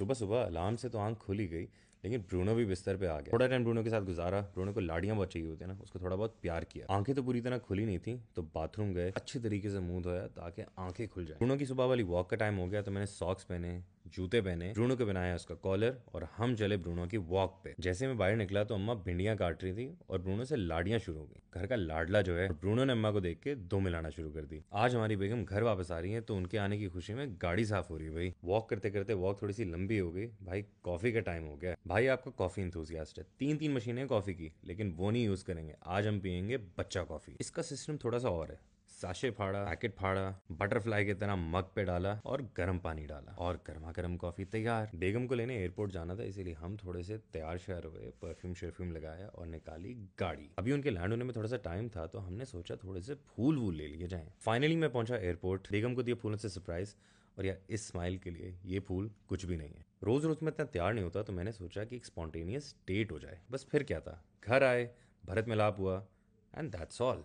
सुबह सुबह अलार्म से तो आंख खुली गई लेकिन ब्रूनो भी बिस्तर पे आ गया थोड़ा टाइम ब्रूनो के साथ गुजारा ब्रूनो को लाड़ियाँ बहुत चाहिए होती है ना उसको थोड़ा बहुत प्यार किया आंखें तो पूरी तरह खुली नहीं थी तो बाथरूम गए अच्छे तरीके से मुंह धोया ताकि आंखें खुल जाए ब्रूनो की सुबह वाली वॉक का टाइम हो गया तो मैंने सॉक्स पहने जूते पहने ब्रूनो के बनाया उसका कॉलर और हम चले ब्रूनो की वॉक पे जैसे मैं बाहर निकला तो अम्मा भिंडियां काट रही थी और ब्रूनो से लाडियां शुरू हो गई घर का लाडला जो है ब्रूनो ने अम्मा को देख के दो मिलाना शुरू कर दी आज हमारी बेगम घर वापस आ रही है तो उनके आने की खुशी में गाड़ी साफ हो रही भाई वॉक करते करते वॉक थोड़ी सी लंबी हो गई भाई कॉफी का टाइम हो गया भाई आपका कॉफी इंथुजियास्ट है तीन तीन है कॉफी की लेकिन वो नहीं यूज करेंगे आज हम पियेंगे बच्चा कॉफी इसका सिस्टम थोड़ा सा और है साशे फाड़ा पैकेट फाड़ा बटरफ्लाई की तरह मग पे डाला और गर्म पानी डाला और गर्मा गर्म कॉफी तैयार बेगम को लेने एयरपोर्ट जाना था इसीलिए हम थोड़े से तैयार शहर हुए परफ्यूम शर्फ्यूम लगाया और निकाली गाड़ी अभी उनके लैंड होने में थोड़ा सा टाइम था तो हमने सोचा थोड़े से फूल वूल ले लिए जाए फाइनली मैं पहुंचा एयरपोर्ट बेगम को दिया फूलों से सरप्राइज और यार इस स्माइल के लिए ये फूल कुछ भी नहीं है रोज रोज में इतना तैयार नहीं होता तो मैंने सोचा कि एक स्पॉन्टेनियस डेट हो जाए बस फिर क्या था घर आए भरत मिलाप हुआ एंड दैट्स ऑल